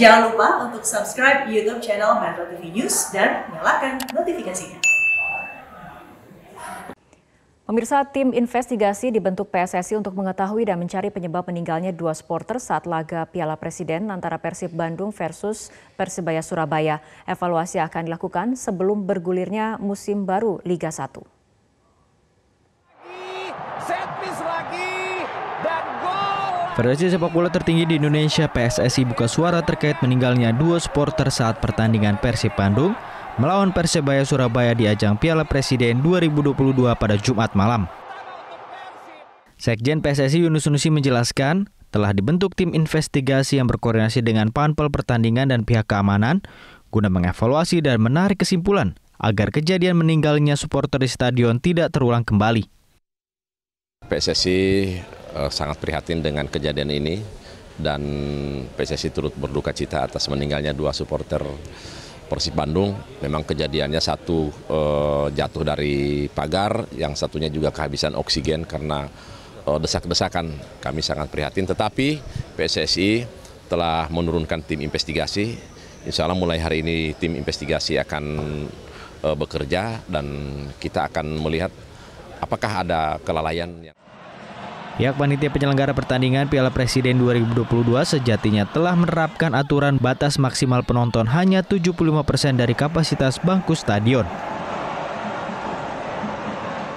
Jangan lupa untuk subscribe YouTube channel Metro TV News dan nyalakan notifikasinya. Pemirsa, tim investigasi dibentuk PSSI untuk mengetahui dan mencari penyebab meninggalnya dua sporter saat laga Piala Presiden antara Persib Bandung versus Persebaya Surabaya. Evaluasi akan dilakukan sebelum bergulirnya musim baru Liga 1. Set piece lagi dan gol! Federasi sepak bola tertinggi di Indonesia PSSI buka suara terkait meninggalnya dua supporter saat pertandingan Persib Bandung melawan Persebaya Surabaya di ajang Piala Presiden 2022 pada Jumat malam. Sekjen PSSI Yunus Nusi menjelaskan, telah dibentuk tim investigasi yang berkoordinasi dengan panpel pertandingan dan pihak keamanan guna mengevaluasi dan menarik kesimpulan agar kejadian meninggalnya supporter di stadion tidak terulang kembali. PSSI Eh, sangat prihatin dengan kejadian ini dan PSSI turut berduka cita atas meninggalnya dua supporter Persib Bandung. Memang kejadiannya satu eh, jatuh dari pagar, yang satunya juga kehabisan oksigen karena eh, desak-desakan. Kami sangat prihatin, tetapi PSSI telah menurunkan tim investigasi. Insya Allah mulai hari ini tim investigasi akan eh, bekerja dan kita akan melihat apakah ada kelalaian. Pihak panitia penyelenggara pertandingan Piala Presiden 2022 sejatinya telah menerapkan aturan batas maksimal penonton hanya 75% dari kapasitas bangku stadion.